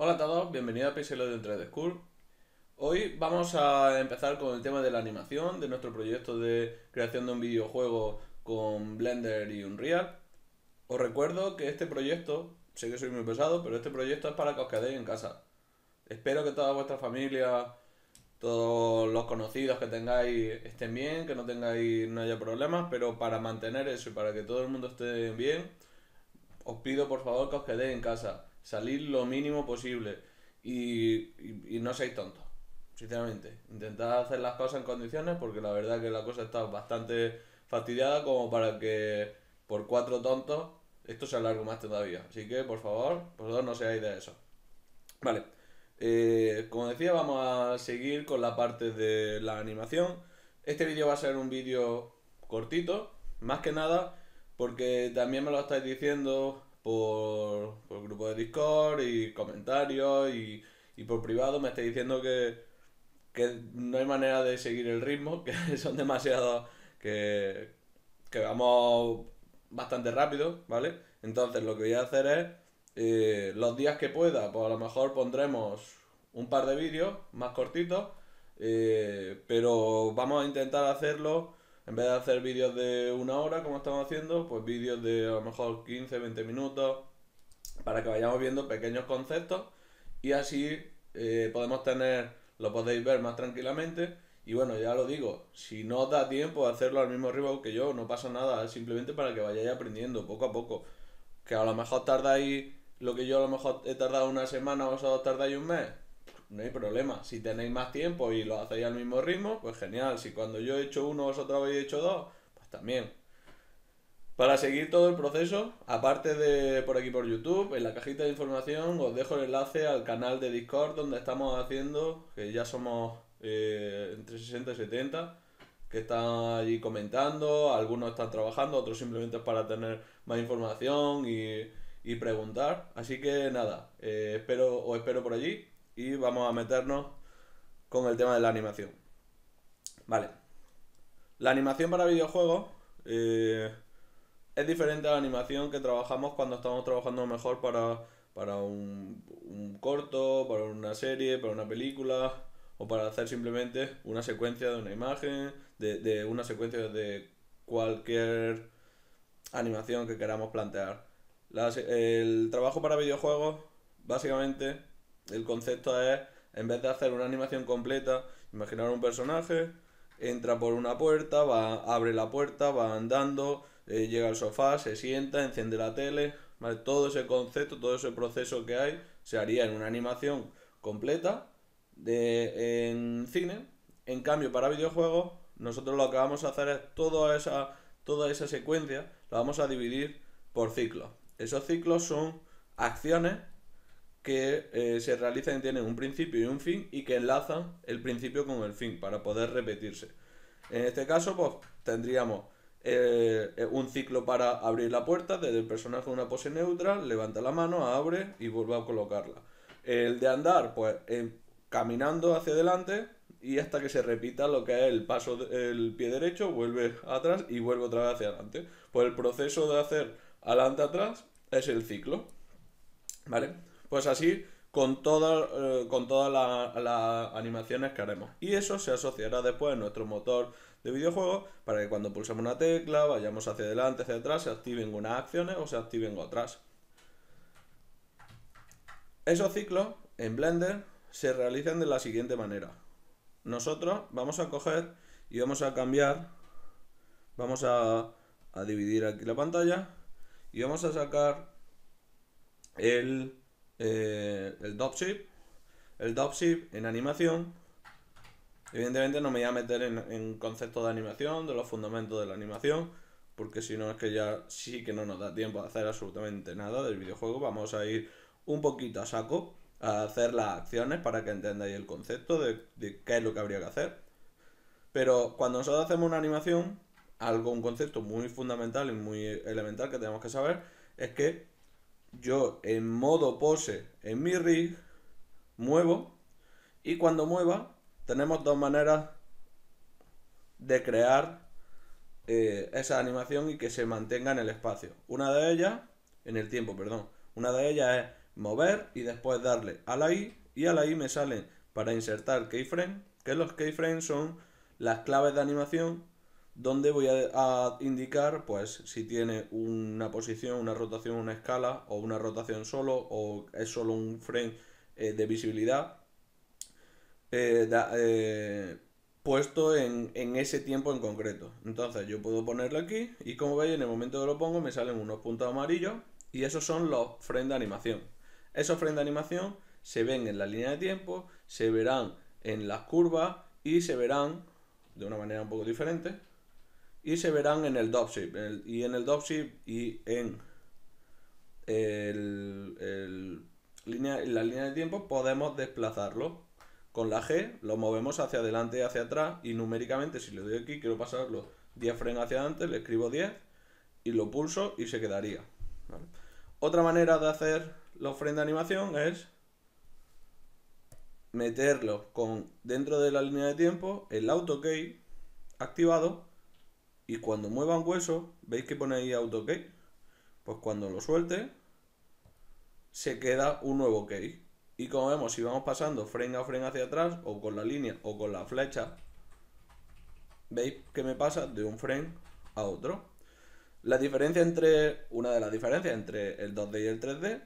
Hola a todos, bienvenidos a Pixelot de 3D School. Hoy vamos a empezar con el tema de la animación, de nuestro proyecto de creación de un videojuego con Blender y Unreal. Os recuerdo que este proyecto, sé que soy muy pesado, pero este proyecto es para que os quedéis en casa. Espero que toda vuestra familia, todos los conocidos que tengáis estén bien, que no tengáis no haya problemas, pero para mantener eso y para que todo el mundo esté bien, os pido por favor que os quedéis en casa salir lo mínimo posible y, no seáis tontos, sinceramente. Intentad hacer las cosas en condiciones porque la verdad es que la cosa está bastante fastidiada como para que por cuatro tontos esto se alargue más todavía. Así que, por favor, vosotros no seáis de eso. Vale. Eh, como decía, vamos a seguir con la parte de la animación. Este vídeo va a ser un vídeo cortito, más que nada, porque también me lo estáis diciendo por, por grupo de Discord y comentarios y, y por privado me estáis diciendo que, no hay manera de seguir el ritmo, que son demasiados, que, vamos bastante rápido, ¿vale? Entonces lo que voy a hacer es, eh, los días que pueda, pues a lo mejor pondremos un par de vídeos más cortitos, eh, pero vamos a intentar hacerlo en vez de hacer vídeos de una hora, como estamos haciendo, pues vídeos de a lo mejor 15, 20 minutos, para que vayamos viendo pequeños conceptos y así eh, podemos tener, lo podéis ver más tranquilamente. Y bueno, ya lo digo, si no os da tiempo de hacerlo al mismo ritmo que yo, no pasa nada, es simplemente para que vayáis aprendiendo poco a poco. Que a lo mejor tardáis lo que yo a lo mejor he tardado una semana, vosotros tardáis un mes, no hay problema. Si tenéis más tiempo y lo hacéis al mismo ritmo, pues genial. Si cuando yo he hecho uno, vosotros habéis hecho dos, pues también. Para seguir todo el proceso, aparte de por aquí por YouTube, en la cajita de información os dejo el enlace al canal de Discord donde estamos haciendo, que ya somos eh, entre 60 y 70, que están allí comentando, algunos están trabajando, otros simplemente para tener más información y, preguntar. Así que nada, eh, espero, os espero por allí y vamos a meternos con el tema de la animación. Vale. La animación para videojuegos eh, es diferente a la animación que trabajamos cuando estamos trabajando mejor para, para un, corto, para una serie, para una película o para hacer simplemente una secuencia de una imagen, de, una secuencia de cualquier animación que queramos plantear. el trabajo para videojuegos básicamente el concepto es, en vez de hacer una animación completa, imaginar un personaje, entra por una puerta, va, abre la puerta, va andando, eh, llega al sofá, se sienta, enciende la tele, todo ese concepto, todo ese proceso que hay, se haría en una animación completa de, en cine. En cambio, para videojuegos, nosotros lo que vamos a hacer es toda esa, toda esa secuencia, la vamos a dividir por ciclos. Esos ciclos son acciones que eh, se realizan y tienen un principio y un fin y que enlazan el principio con el fin para poder repetirse. En este caso, pues tendríamos eh, eh, un ciclo para abrir la puerta desde el personaje en una pose neutra, levanta la mano, abre y vuelve a colocarla. El de andar, pues em, caminando hacia adelante y hasta que se repita lo que es el paso, del pie derecho, vuelve atrás y vuelve otra vez hacia adelante. Pues el proceso de hacer adelante atrás es el ciclo. ¿Vale? Pues así con, eh, todas las animaciones que haremos. Y eso se asociará después en nuestro motor de videojuego para que cuando pulsemos una tecla, vayamos hacia adelante, hacia atrás, se activen unas acciones o se activen otras. Esos ciclos en Blender se realizan de la siguiente manera. Nosotros vamos a coger y vamos a cambiar, vamos a dividir aquí la pantalla y vamos a sacar el eh, el dropship. El dropship en animación. Evidentemente no me voy a meter en, en conceptos de animación, de los fundamentos de la animación, porque si no es que ya sí que no nos da tiempo de hacer absolutamente nada del videojuego. Vamos a ir un poquito a saco a hacer las acciones para que entendáis el concepto de, de qué es lo que habría que hacer. Pero cuando nosotros hacemos una animación, algo, un concepto muy fundamental y muy elemental que tenemos que saber es que yo en modo pose en mi rig muevo y cuando mueva tenemos dos maneras de crear eh, esa animación y que se mantenga en el espacio. Una de ellas, en el tiempo, perdón. Una de ellas es mover y después darle a la I y a la I me salen para insertar keyframe, que los keyframes son las claves de animación donde voy a, indicar pues si tiene una posición, una rotación, una escala o una rotación solo o es solo un frame eh, de visibilidad eh, eh, puesto en, en, ese tiempo en concreto. Entonces yo puedo ponerlo aquí y como veis en el momento que lo pongo me salen unos puntos amarillos y esos son los frames de animación. Esos frames de animación se ven en la línea de tiempo, se verán en las curvas y se verán de una manera un poco diferente y se verán en el DOPSHIP y en el y en el, el línea, la línea de tiempo podemos desplazarlo. Con la G lo movemos hacia adelante y hacia atrás y numéricamente si le doy aquí quiero pasarlo 10 frames hacia adelante, le escribo 10 y lo pulso y se quedaría. Otra manera de hacer los frames de animación es meterlo con dentro de la línea de tiempo el auto key activado y cuando mueva un hueso, ¿veis que pone ahí auto key? Pues cuando lo suelte, se queda un nuevo key. Y como vemos, si vamos pasando frame a frame hacia atrás, o con la línea o con la flecha, ¿veis que me pasa de un frame a otro? La diferencia entre, una de las diferencias entre el 2D y el 3D,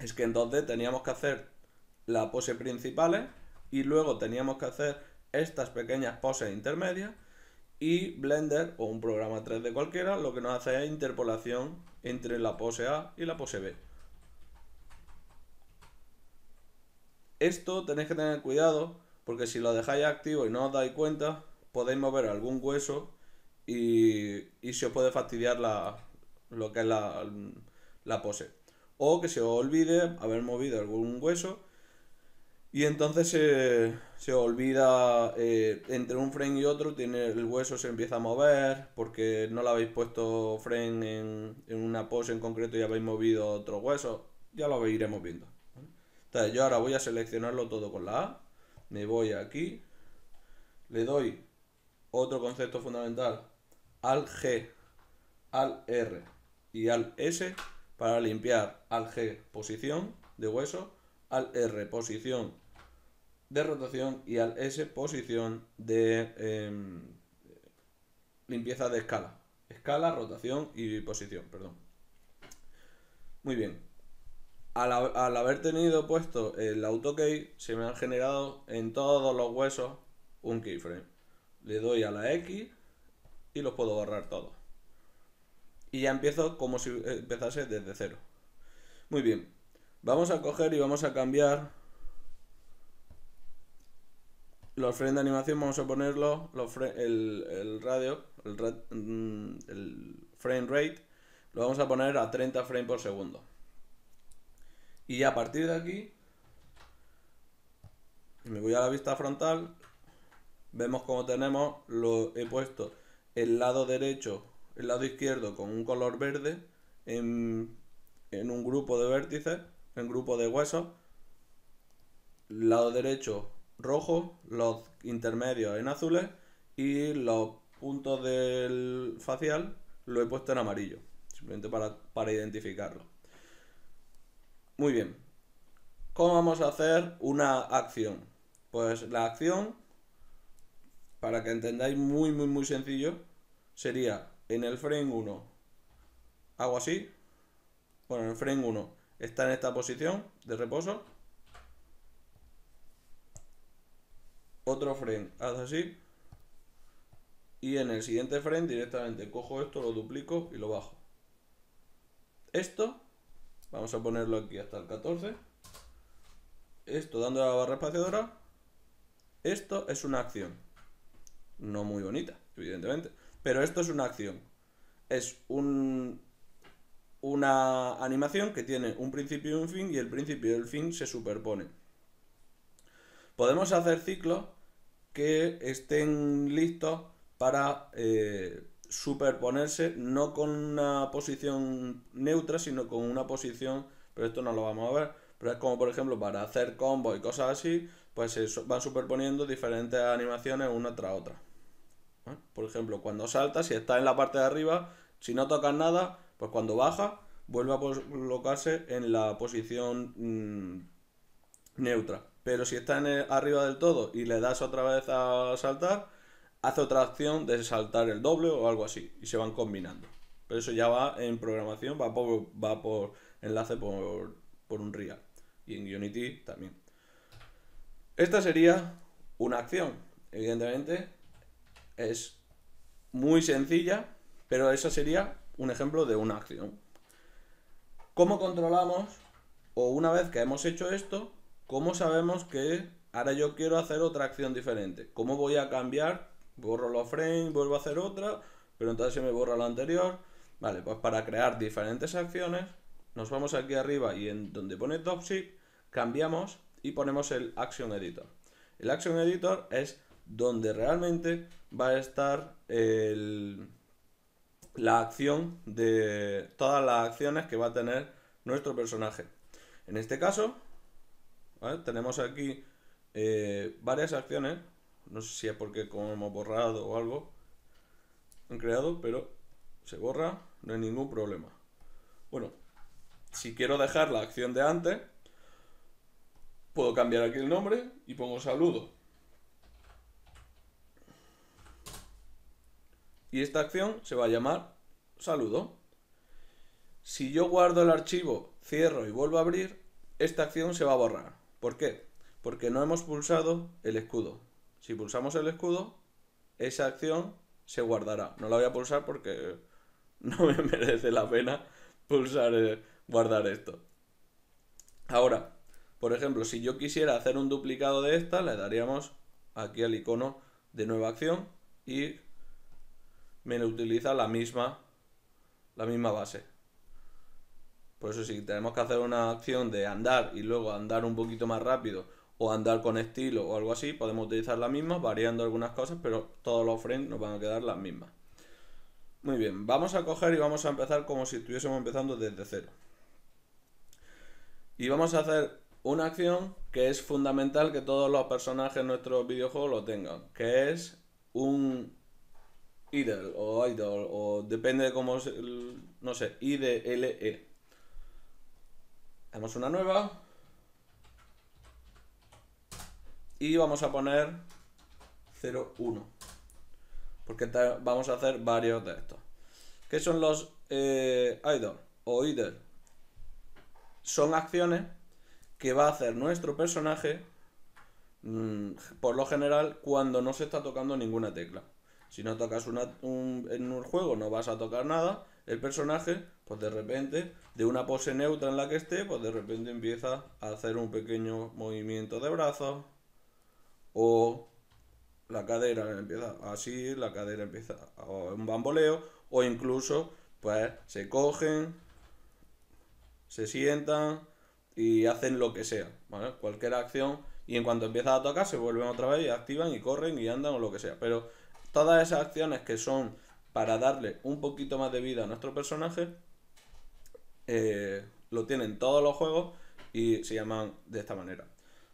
es que en 2D teníamos que hacer las poses principales y luego teníamos que hacer estas pequeñas poses intermedias y Blender o un programa 3D cualquiera lo que nos hace es interpolación entre la pose A y la pose B. Esto tenéis que tener cuidado porque si lo dejáis activo y no os dais cuenta, podéis mover algún hueso y, se os puede fastidiar la, lo que es la pose. O que se os olvide haber movido algún hueso y entonces se olvida, eh, entre un frame y otro, tiene el hueso se empieza a mover, porque no lo habéis puesto frame en, en una pose en concreto y habéis movido otro hueso. Ya lo iremos viendo. Entonces yo ahora voy a seleccionarlo todo con la A, me voy aquí, le doy otro concepto fundamental, al G, al R y al S para limpiar al G posición de hueso, al R posición de rotación y al S posición de em, limpieza de escala. Escala, rotación y posición, perdón. Muy bien. Al, haber tenido puesto el auto key, se me han generado en todos los huesos un keyframe. Le doy a la X y los puedo borrar todos. Y ya empiezo como si eh, empezase desde cero. Muy bien. Vamos a coger y vamos a cambiar los frames de animación vamos a ponerlo, los el, radio, mm, el, frame rate, lo vamos a poner a 30 frames por segundo. Y a partir de aquí, me voy a la vista frontal, vemos como tenemos, lo he puesto el lado derecho, el lado izquierdo con un color verde en, en un grupo de vértices, en grupo de huesos, lado derecho rojo, los intermedios en azules y los puntos del facial lo he puesto en amarillo, simplemente para, para identificarlo. Muy bien, ¿cómo vamos a hacer una acción? Pues la acción, para que entendáis muy, muy, muy sencillo, sería en el frame 1, hago así, bueno, en el frame 1 está en esta posición de reposo, otro frame, haz así. Y en el siguiente frame directamente cojo esto, lo duplico y lo bajo. Esto, vamos a ponerlo aquí hasta el 14. Esto dando la barra espaciadora. Esto es una acción. No muy bonita, evidentemente. Pero esto es una acción. Es un, una animación que tiene un principio y un fin y el principio y el fin se superponen podemos hacer ciclos que estén listos para eh, superponerse, no con una posición neutra, sino con una posición, pero esto no lo vamos a ver, pero es como por ejemplo para hacer combos y cosas así, pues se van superponiendo diferentes animaciones una tras otra. Por ejemplo, cuando salta, si está en la parte de arriba, si no tocas nada, pues cuando baja, vuelve a colocarse en la posición mm, neutra pero si está en arriba del todo y le das otra vez a saltar, hace otra acción de saltar el doble o algo así, y se van combinando. Pero eso ya va en programación, va por, enlace por, por un real. Y en Unity también. Esta sería una acción. Evidentemente es muy sencilla, pero esa sería un ejemplo de una acción. ¿Cómo controlamos o una vez que hemos hecho esto, ¿Cómo sabemos que ahora yo quiero hacer otra acción diferente? ¿Cómo voy a cambiar? Borro los frames, vuelvo a hacer otra, pero entonces se me borra la anterior. Vale, pues para crear diferentes acciones, nos vamos aquí arriba y en donde pone ship cambiamos y ponemos el Action Editor. El Action Editor es donde realmente va a estar el, la acción de todas las acciones que va a tener nuestro personaje. En este caso, tenemos aquí eh, varias acciones. No sé si es porque como hemos borrado o algo, han creado, pero se borra, no hay ningún problema. Bueno, si quiero dejar la acción de antes, puedo cambiar aquí el nombre y pongo saludo. Y esta acción se va a llamar saludo. Si yo guardo el archivo, cierro y vuelvo a abrir, esta acción se va a borrar. ¿Por qué? Porque no hemos pulsado el escudo. Si pulsamos el escudo, esa acción se guardará. No la voy a pulsar porque no me merece la pena pulsar eh, guardar esto. Ahora, por ejemplo, si yo quisiera hacer un duplicado de esta, le daríamos aquí al icono de nueva acción y me utiliza la misma, la misma base. Por eso si tenemos que hacer una acción de andar y luego andar un poquito más rápido o andar con estilo o algo así, podemos utilizar la misma variando algunas cosas, pero todos los frames nos van a quedar las mismas. Muy bien, vamos a coger y vamos a empezar como si estuviésemos empezando desde cero. Y vamos a hacer una acción que es fundamental que todos los personajes de nuestro videojuego lo tengan, que es un idle o idle o depende de cómo, se, no sé, IDLE Hacemos una nueva. Y vamos a poner 01. Porque vamos a hacer varios de estos. ¿Qué son los eh, o idle? Son acciones que va a hacer nuestro personaje mm, por lo general cuando no se está tocando ninguna tecla. Si no tocas una, en un juego no vas a tocar nada, el personaje pues de repente de una pose neutra en la que esté, pues de repente empieza a hacer un pequeño movimiento de brazos o la cadera empieza así, la cadera empieza a un bamboleo o incluso pues se cogen, se sientan y hacen lo que sea, Cualquier acción y en cuanto empieza a tocar se vuelven otra vez y activan y corren y andan o lo que sea, pero todas esas acciones que son para darle un poquito más de vida a nuestro personaje eh, lo tienen todos los juegos y se llaman de esta manera.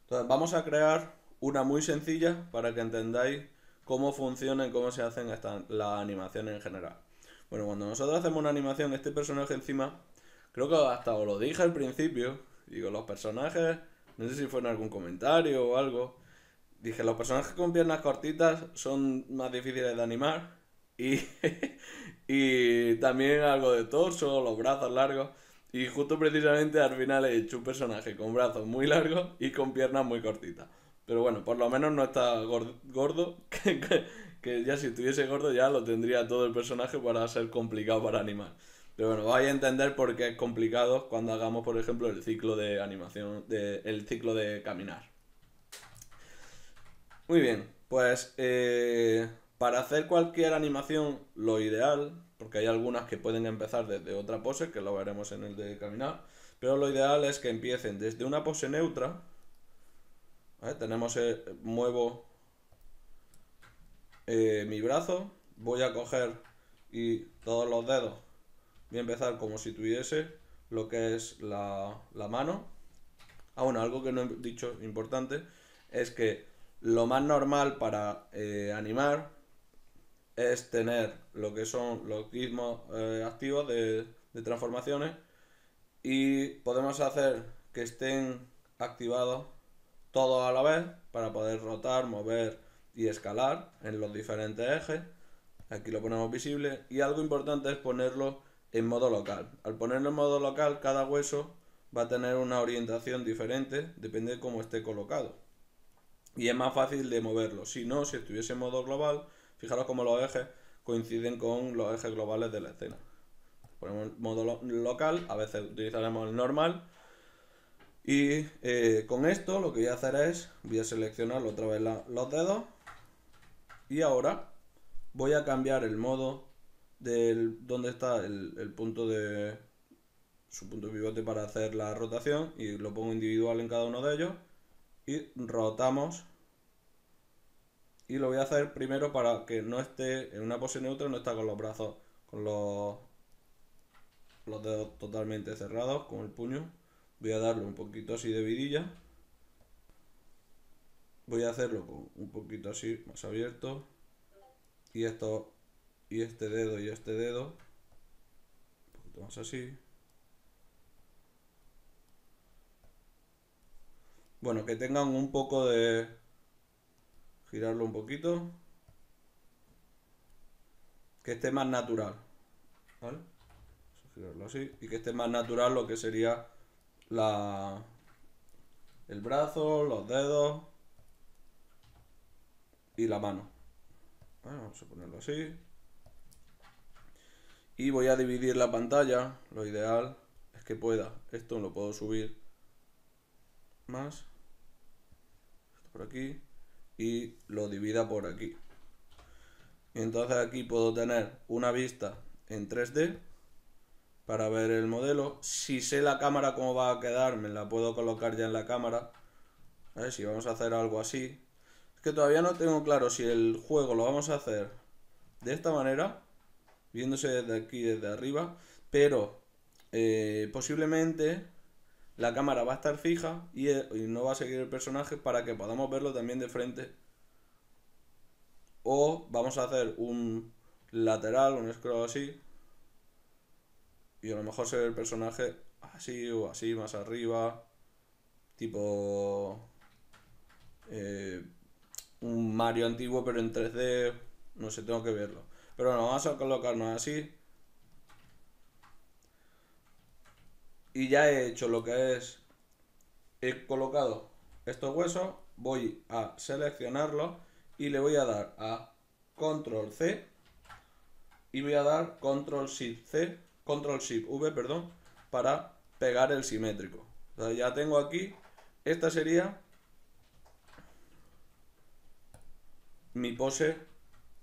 Entonces vamos a crear una muy sencilla para que entendáis cómo funcionan, cómo se hacen las animaciones en general. Bueno, cuando nosotros hacemos una animación, este personaje encima, creo que hasta os lo dije al principio, digo, los personajes, no sé si fue en algún comentario o algo, dije, los personajes con piernas cortitas son más difíciles de animar y, y también algo de torso, los brazos largos. Y justo precisamente al final he hecho un personaje con brazos muy largos y con piernas muy cortitas. Pero bueno, por lo menos no está gordo, que, ya si estuviese gordo ya lo tendría todo el personaje para ser complicado para animar. Pero bueno, vais a entender por qué es complicado cuando hagamos, por ejemplo, el ciclo de animación, de, el ciclo de caminar. Muy bien, pues eh, para hacer cualquier animación, lo ideal porque hay algunas que pueden empezar desde otra pose, que lo veremos en el de caminar, pero lo ideal es que empiecen desde una pose neutra, tenemos, el, eh, muevo eh, mi brazo, voy a coger y todos los dedos, voy a empezar como si tuviese lo que es la, mano. Ah, algo que no he dicho importante es que lo más normal para eh, animar es tener lo que son los ritmos eh, activos de, de transformaciones y podemos hacer que estén activados todos a la vez para poder rotar, mover y escalar en los diferentes ejes. Aquí lo ponemos visible y algo importante es ponerlo en modo local. Al ponerlo en modo local cada hueso va a tener una orientación diferente, depende de cómo esté colocado. Y es más fácil de moverlo. Si no, si estuviese en modo global, Fijaros cómo los ejes coinciden con los ejes globales de la escena. Ponemos el modo local, a veces utilizaremos el normal. Y eh, con esto lo que voy a hacer es, voy a seleccionar otra vez los dedos. Y ahora voy a cambiar el modo del donde está el, el punto de su punto de pivote para hacer la rotación y lo pongo individual en cada uno de ellos y rotamos y lo voy a hacer primero para que no esté en una pose neutra, no está con los brazos, con los, los dedos totalmente cerrados, con el puño. Voy a darle un poquito así de vidilla. Voy a hacerlo con un poquito así más abierto. Y esto, y este dedo y este dedo. Un poquito más así. Bueno, que tengan un poco de girarlo un poquito que esté más natural ¿vale? girarlo así y que esté más natural lo que sería la el brazo, los dedos y la mano vamos a ponerlo así y voy a dividir la pantalla lo ideal es que pueda esto lo puedo subir más por aquí y lo divida por aquí. Entonces aquí puedo tener una vista en 3D para ver el modelo. Si sé la cámara cómo va a quedar, me la puedo colocar ya en la cámara. A ver Si vamos a hacer algo así. Es que todavía no tengo claro si el juego lo vamos a hacer de esta manera, viéndose desde aquí, desde arriba, pero eh, posiblemente la cámara va a estar fija e, y, no va a seguir el personaje para que podamos verlo también de frente. O vamos a hacer un lateral, un scroll así. Y a lo mejor se ve el personaje así o así, más arriba. Tipo... Eh, un Mario antiguo pero en 3D. No sé, tengo que verlo. Pero bueno, vamos a colocarnos así. y ya he hecho lo que es, he colocado estos huesos, voy a seleccionarlo y le voy a dar a control C y voy a dar control shift C, control shift V, perdón, para pegar el simétrico. ya tengo aquí, esta sería mi pose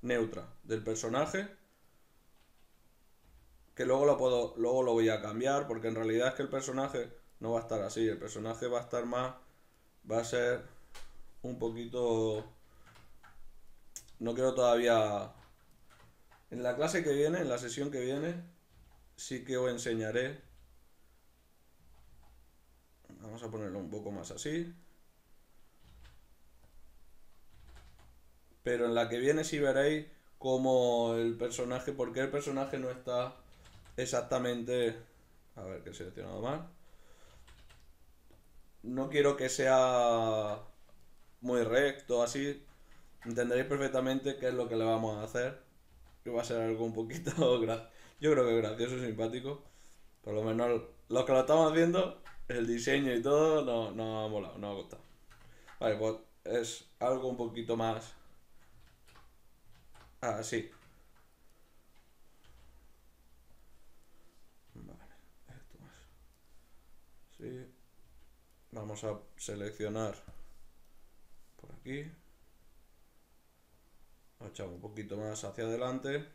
neutra del personaje que luego lo puedo luego lo voy a cambiar porque en realidad es que el personaje no va a estar así el personaje va a estar más va a ser un poquito no quiero todavía en la clase que viene en la sesión que viene sí que os enseñaré vamos a ponerlo un poco más así pero en la que viene sí veréis cómo el personaje, Por qué el personaje no está exactamente. A ver, que he seleccionado mal. No quiero que sea muy recto, así. Entenderéis perfectamente qué es lo que le vamos a hacer. Que va a ser algo un poquito. Yo creo que gracioso, simpático. Por lo menos lo que lo estamos haciendo, el diseño y todo, no, no ha molado, no ha gustado. Vale, pues es algo un poquito más así. vamos a seleccionar por aquí. Lo echamos un poquito más hacia adelante.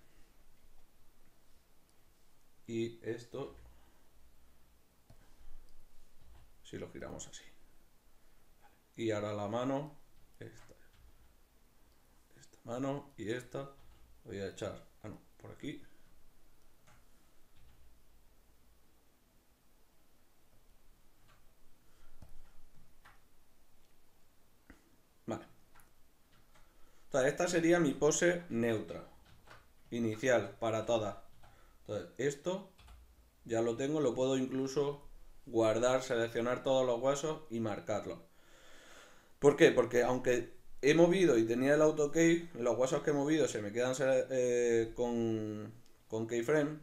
Y esto, si lo giramos así. Y ahora la mano, esta, esta mano y esta, voy a echar, ah, por aquí. esta sería mi pose neutra. Inicial, para todas. Entonces, esto ya lo tengo, lo puedo incluso guardar, seleccionar todos los huesos y marcarlos. ¿Por qué? Porque aunque he movido y tenía el auto key, los huesos que he movido se me quedan eh, con, con keyframe.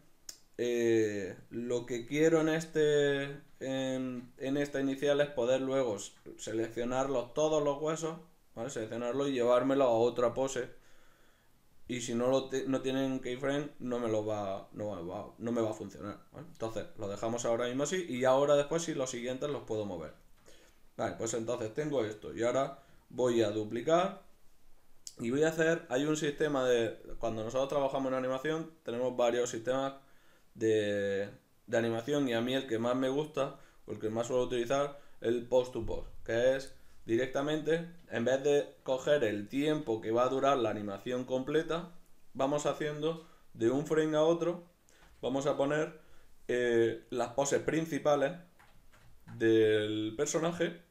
Eh, lo que quiero en este en esta inicial es poder luego seleccionarlos todos los huesos Seleccionarlo y llevármelo a otra pose. Y si no, lo no tienen keyframe, no me, lo va, no, me va a funcionar. Entonces, lo dejamos ahora mismo así y ahora después si los siguientes los puedo mover. Vale, pues entonces tengo esto y ahora voy a duplicar y voy a hacer, hay un sistema de, cuando nosotros trabajamos en animación, tenemos varios sistemas de, de animación y a mí el que más me gusta o el que más suelo utilizar es el post to post, que es Directamente, en vez de coger el tiempo que va a durar la animación completa, vamos haciendo de un frame a otro, vamos a poner eh, las poses principales del personaje.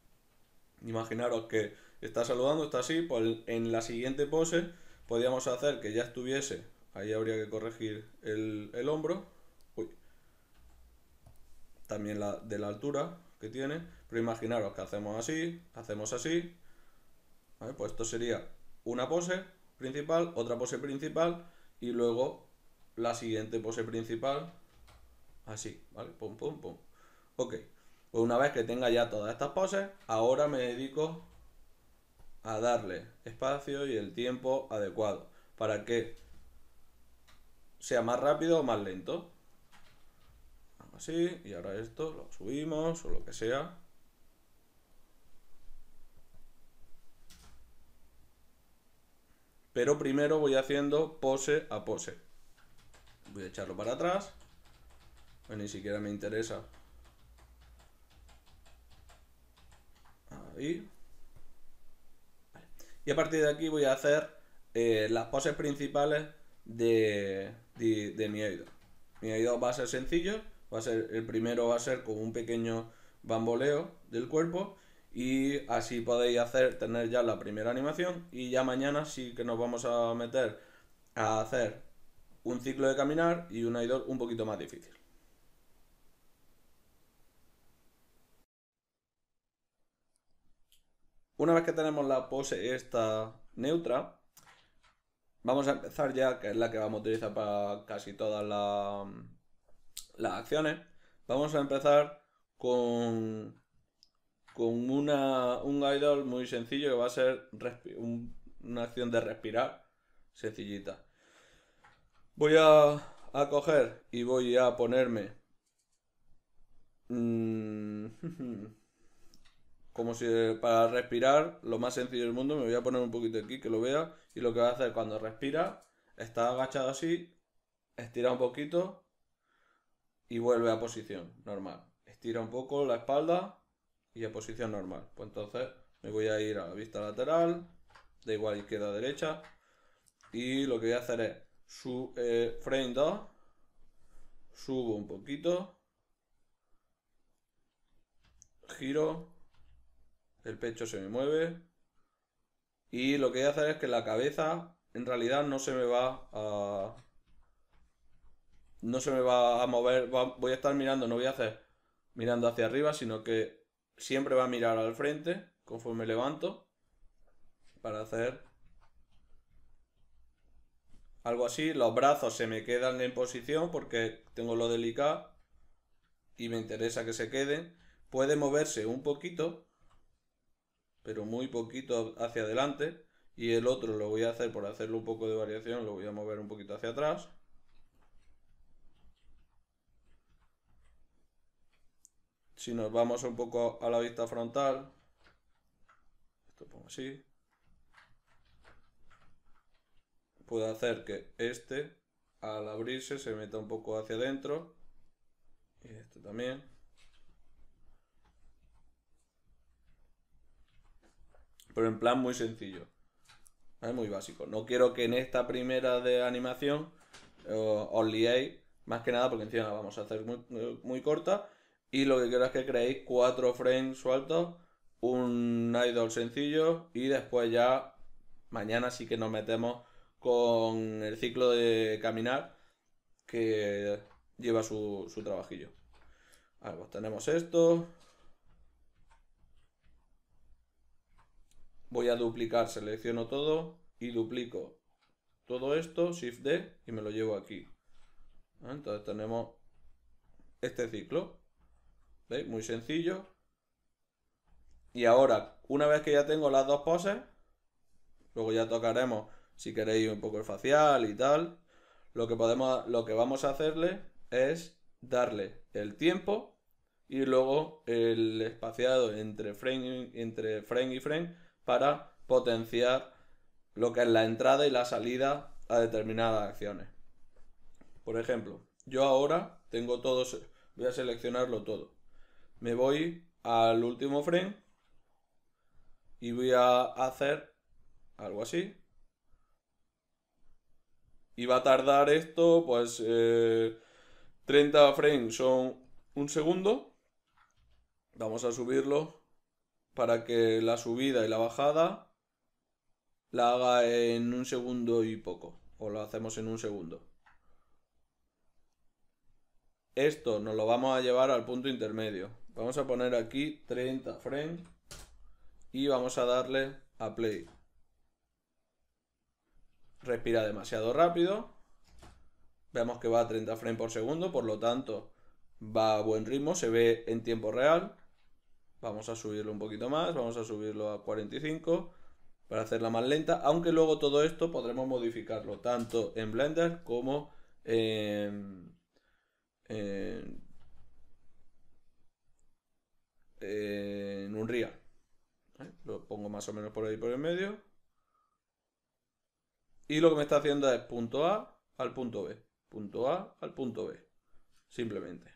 Imaginaros que está saludando, está así, pues en la siguiente pose podríamos hacer que ya estuviese, ahí habría que corregir el, hombro, también la de la altura, que tiene, pero imaginaros que hacemos así, hacemos así, pues esto sería una pose principal, otra pose principal y luego la siguiente pose principal, así, ¿vale? Pum, pum, pum. Ok, pues una vez que tenga ya todas estas poses, ahora me dedico a darle espacio y el tiempo adecuado para que sea más rápido o más lento así, y ahora esto lo subimos o lo que sea. Pero primero voy haciendo pose a pose. Voy a echarlo para atrás. Pues ni siquiera me interesa. Y a partir de aquí voy a hacer eh, las poses principales de, mi oído. Mi oído va a ser sencillo va a ser, el primero va a ser con un pequeño bamboleo del cuerpo y así podéis hacer, tener ya la primera animación y ya mañana sí que nos vamos a meter a hacer un ciclo de caminar y un idol un poquito más difícil. Una vez que tenemos la pose esta neutra, vamos a empezar ya, que es la que vamos a utilizar para casi todas las las acciones, vamos a empezar con, con una, un idol muy sencillo que va a ser una acción de respirar sencillita. Voy a, a coger y voy a ponerme mm, como si para respirar lo más sencillo del mundo. Me voy a poner un poquito aquí que lo vea y lo que va a hacer cuando respira está agachado así, estira un poquito y vuelve a posición normal. Estira un poco la espalda y a posición normal. Pues entonces me voy a ir a la vista lateral, da igual izquierda derecha. Y lo que voy a hacer es su, eh, frame subo un poquito, giro, el pecho se me mueve. Y lo que voy a hacer es que la cabeza en realidad no se me va a, no se me va a mover, voy a estar mirando, no voy a hacer mirando hacia arriba, sino que siempre va a mirar al frente conforme levanto para hacer algo así. Los brazos se me quedan en posición porque tengo lo delicado y me interesa que se queden. Puede moverse un poquito, pero muy poquito hacia adelante. Y el otro lo voy a hacer por hacerlo un poco de variación, lo voy a mover un poquito hacia atrás. Si nos vamos un poco a la vista frontal, esto pongo así, puedo hacer que este, al abrirse, se meta un poco hacia adentro, y esto también. Pero en plan muy sencillo, es muy básico. No quiero que en esta primera de animación eh, os liéis, más que nada porque encima la vamos a hacer muy corta y lo que quiero es que creéis cuatro frames sueltos, un idol sencillo y después ya mañana sí que nos metemos con el ciclo de caminar que lleva su, trabajillo. pues tenemos esto. Voy a duplicar, selecciono todo y duplico todo esto, Shift D, y me lo llevo aquí. Entonces tenemos este ciclo. ¿Veis? Muy sencillo. Y ahora, una vez que ya tengo las dos poses, luego ya tocaremos, si queréis, un poco el facial y tal. Lo que, podemos, lo que vamos a hacerle es darle el tiempo y luego el espaciado entre frame, entre frame y frame para potenciar lo que es la entrada y la salida a determinadas acciones. Por ejemplo, yo ahora tengo todo, voy a seleccionarlo todo me voy al último frame y voy a hacer algo así. Y va a tardar esto, pues 30 eh, frames son un segundo. Vamos a subirlo para que la subida y la bajada la haga en un segundo y poco. O lo hacemos en un segundo. Esto nos lo vamos a llevar al punto intermedio. Vamos a poner aquí 30 frames y vamos a darle a play. Respira demasiado rápido. Vemos que va a 30 frames por segundo, por lo tanto va a buen ritmo, se ve en tiempo real. Vamos a subirlo un poquito más, vamos a subirlo a 45 para hacerla más lenta, aunque luego todo esto podremos modificarlo tanto en Blender como en, en un ¿Eh? Lo pongo más o menos por ahí por el medio. Y lo que me está haciendo es punto A al punto B. Punto A al punto B. Simplemente.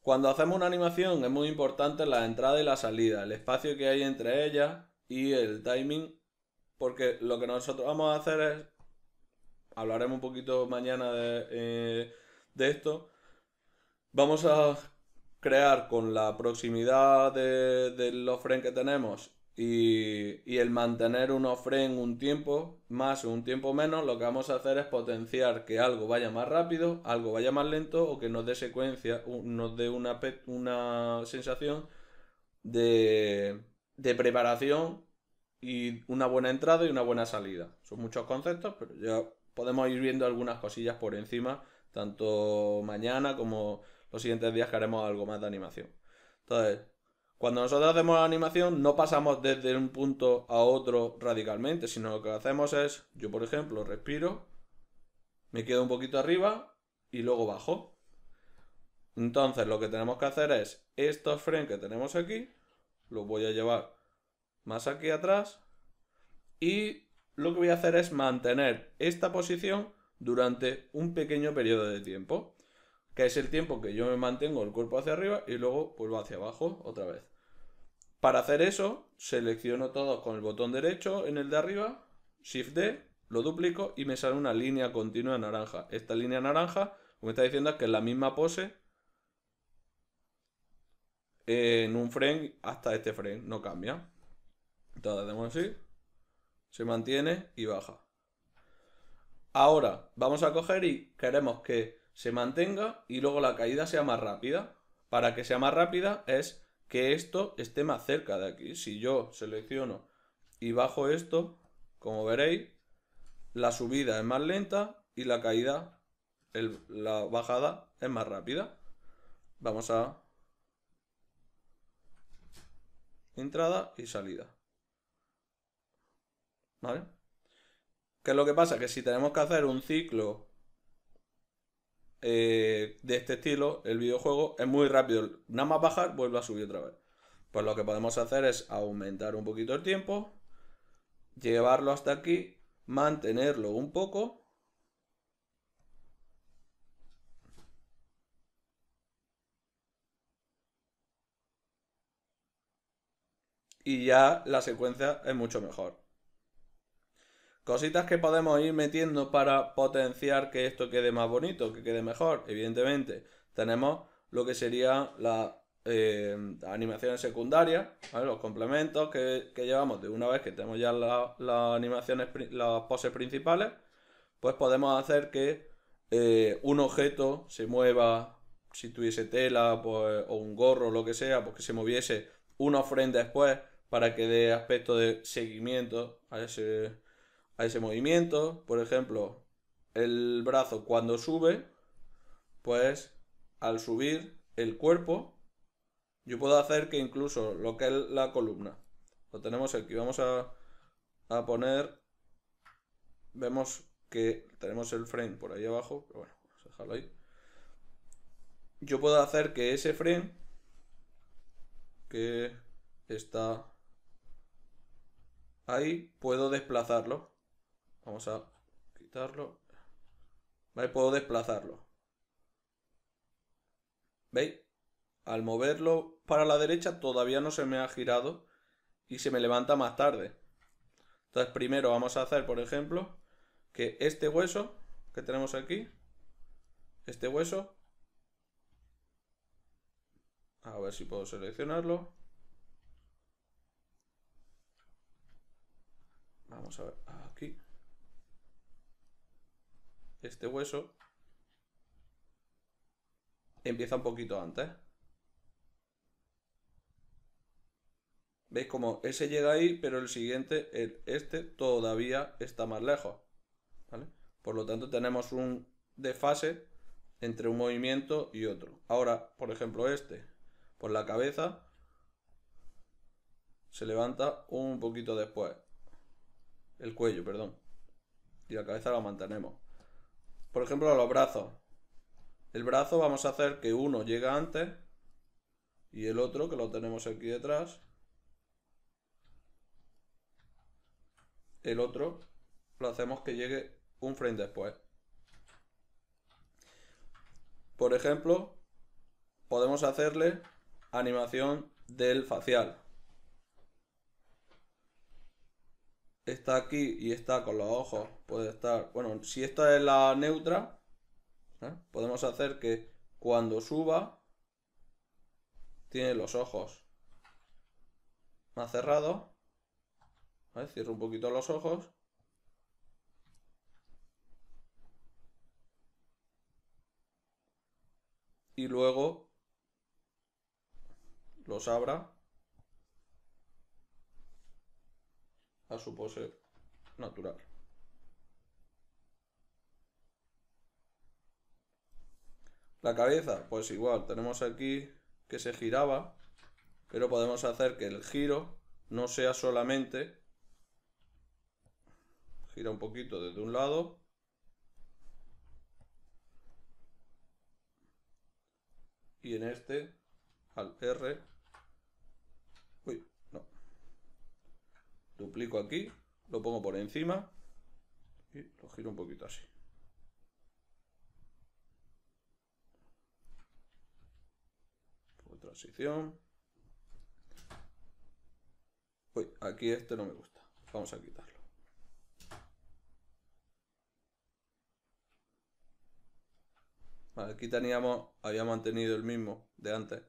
Cuando hacemos una animación es muy importante la entrada y la salida, el espacio que hay entre ellas y el timing, porque lo que nosotros vamos a hacer es, hablaremos un poquito mañana de, eh, de esto, Vamos a crear con la proximidad de, los que tenemos y, el mantener un frame un tiempo más o un tiempo menos, lo que vamos a hacer es potenciar que algo vaya más rápido, algo vaya más lento o que nos dé secuencia, nos dé una, una sensación de, de preparación y una buena entrada y una buena salida. Son muchos conceptos, pero ya podemos ir viendo algunas cosillas por encima, tanto mañana como los siguientes días haremos algo más de animación. Entonces, cuando nosotros hacemos la animación, no pasamos desde un punto a otro radicalmente, sino lo que hacemos es, yo por ejemplo, respiro, me quedo un poquito arriba y luego bajo. Entonces, lo que tenemos que hacer es, estos frames que tenemos aquí, los voy a llevar más aquí atrás y lo que voy a hacer es mantener esta posición durante un pequeño periodo de tiempo que es el tiempo que yo me mantengo el cuerpo hacia arriba y luego vuelvo hacia abajo otra vez. Para hacer eso, selecciono todo con el botón derecho en el de arriba, Shift D, lo duplico y me sale una línea continua naranja. Esta línea naranja, me está diciendo, que es la misma pose en un frame hasta este frame, no cambia. Entonces hacemos así, se mantiene y baja. Ahora vamos a coger y queremos que se mantenga y luego la caída sea más rápida. Para que sea más rápida es que esto esté más cerca de aquí. Si yo selecciono y bajo esto, como veréis, la subida es más lenta y la caída, la bajada es más rápida. Vamos a entrada y salida. ¿Vale? ¿Qué es lo que pasa? Que si tenemos que hacer un ciclo eh, de este estilo, el videojuego, es muy rápido. Nada más bajar, vuelve a subir otra vez. Pues lo que podemos hacer es aumentar un poquito el tiempo, llevarlo hasta aquí, mantenerlo un poco. Y ya la secuencia es mucho mejor. Cositas que podemos ir metiendo para potenciar que esto quede más bonito, que quede mejor, evidentemente. Tenemos lo que sería las eh, animaciones secundarias, los complementos que, llevamos de una vez que tenemos ya las animaciones, las poses principales, pues podemos hacer que eh, un objeto se mueva, si tuviese tela pues, o un gorro o lo que sea, pues que se moviese uno frente después para que dé aspecto de seguimiento, a ese a ese movimiento. Por ejemplo, el brazo cuando sube, pues al subir el cuerpo, yo puedo hacer que incluso lo que es la columna. Lo tenemos aquí. Vamos a, poner... Vemos que tenemos el frame por ahí abajo. bueno, ahí. Yo puedo hacer que ese frame que está ahí, puedo desplazarlo Vamos a quitarlo. Vale, puedo desplazarlo. ¿Veis? Al moverlo para la derecha todavía no se me ha girado y se me levanta más tarde. Entonces primero vamos a hacer, por ejemplo, que este hueso que tenemos aquí, este hueso, a ver si puedo seleccionarlo. Vamos a ver, aquí este hueso empieza un poquito antes. ¿Veis como ese llega ahí, pero el siguiente, este, todavía está más lejos? Por lo tanto, tenemos un desfase entre un movimiento y otro. Ahora, por ejemplo, este, por la cabeza, se levanta un poquito después. El cuello, perdón. Y la cabeza la mantenemos. Por ejemplo, los brazos. El brazo vamos a hacer que uno llegue antes y el otro, que lo tenemos aquí detrás, el otro lo hacemos que llegue un frame después. Por ejemplo, podemos hacerle animación del facial. está aquí y está con los ojos, puede estar... Bueno, si esta es la neutra, ¿eh? podemos hacer que cuando suba, tiene los ojos más cerrados. a Cierro un poquito los ojos. Y luego los abra a su pose natural. La cabeza, pues igual, tenemos aquí que se giraba, pero podemos hacer que el giro no sea solamente gira un poquito desde un lado y en este al R duplico aquí, lo pongo por encima y lo giro un poquito así. transición. Uy, aquí este no me gusta. Vamos a quitarlo. aquí teníamos, había mantenido el mismo de antes.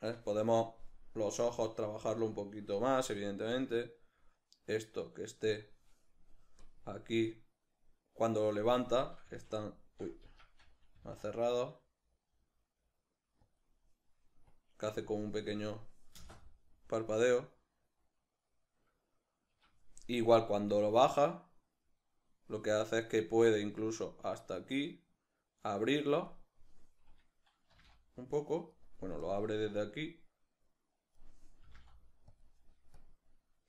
¿eh? Podemos los ojos trabajarlo un poquito más, evidentemente. Esto que esté aquí cuando lo levanta, está cerrado. Que hace como un pequeño parpadeo. Igual cuando lo baja, lo que hace es que puede incluso hasta aquí abrirlo un poco bueno, lo abre desde aquí.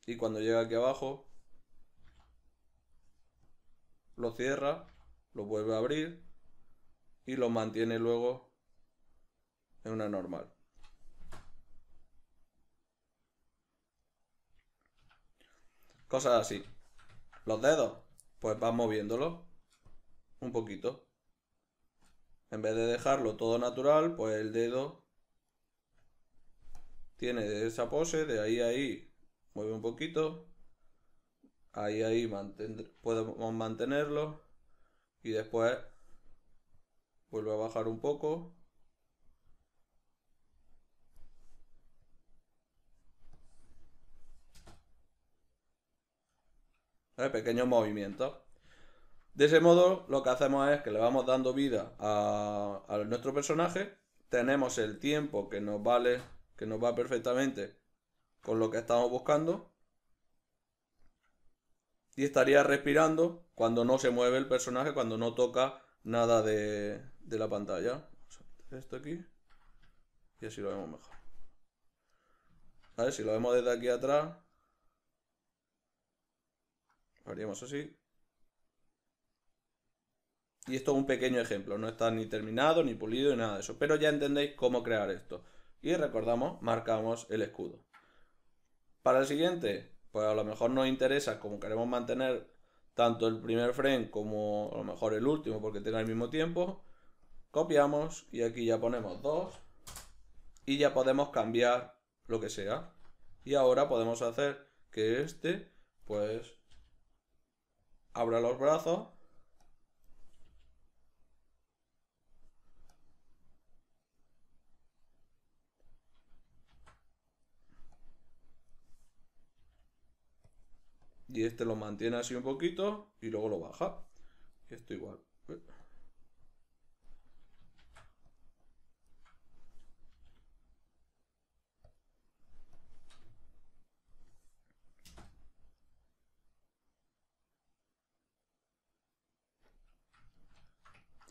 Y cuando llega aquí abajo, lo cierra, lo vuelve a abrir y lo mantiene luego en una normal. Cosas así. Los dedos, pues vas moviéndolo un poquito. En vez de dejarlo todo natural, pues el dedo tiene esa pose de ahí a ahí, mueve un poquito, ahí ahí podemos mantenerlo y después vuelve a bajar un poco. Hay eh, Pequeños movimientos. De ese modo, lo que hacemos es que le vamos dando vida a nuestro personaje. Tenemos el tiempo que nos vale que nos va perfectamente con lo que estamos buscando. Y estaría respirando cuando no se mueve el personaje, cuando no toca nada de, la pantalla. Esto aquí. Y así lo vemos mejor. A ver, si lo vemos desde aquí atrás. Haríamos así. Y esto es un pequeño ejemplo, no está ni terminado, ni pulido, ni nada de eso. Pero ya entendéis cómo crear esto y recordamos, marcamos el escudo. Para el siguiente, pues a lo mejor nos interesa, como queremos mantener tanto el primer frame como a lo mejor el último porque tenga el mismo tiempo, copiamos y aquí ya ponemos 2 y ya podemos cambiar lo que sea. Y ahora podemos hacer que este pues abra los brazos y este lo mantiene así un poquito y luego lo baja. Y esto igual.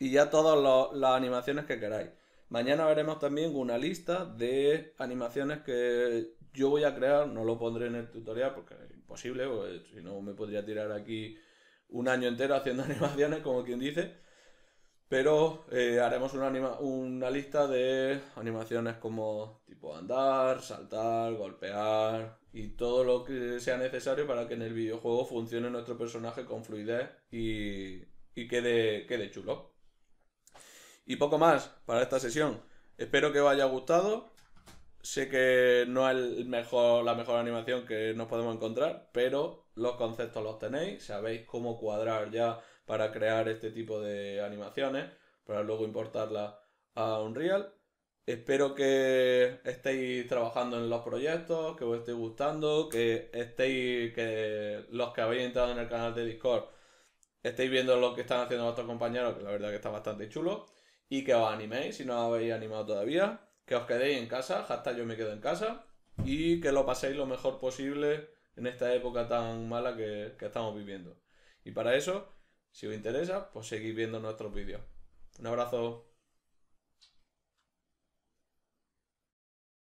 Y ya todas las animaciones que queráis. Mañana veremos también una lista de animaciones que yo voy a crear, no lo pondré en el tutorial porque es imposible, eh, si no me podría tirar aquí un año entero haciendo animaciones, como quien dice. Pero eh, haremos una, lista de animaciones como tipo andar, saltar, golpear y todo lo que sea necesario para que en el videojuego funcione nuestro personaje con fluidez y, quede, quede chulo. Y poco más para esta sesión. Espero que os haya gustado. Sé que no es mejor, la mejor animación que nos podemos encontrar, pero los conceptos los tenéis, sabéis cómo cuadrar ya para crear este tipo de animaciones, para luego importarla a Unreal. Espero que estéis trabajando en los proyectos, que os esté gustando, que estéis, que los que habéis entrado en el canal de Discord estéis viendo lo que están haciendo vuestros compañeros, que la verdad que está bastante chulo y que os animéis si no os habéis animado todavía, que os quedéis en casa, hasta yo me quedo en casa y que lo paséis lo mejor posible en esta época tan mala que, estamos viviendo. Y para eso, si os interesa, pues seguid viendo nuestros vídeos. Un abrazo.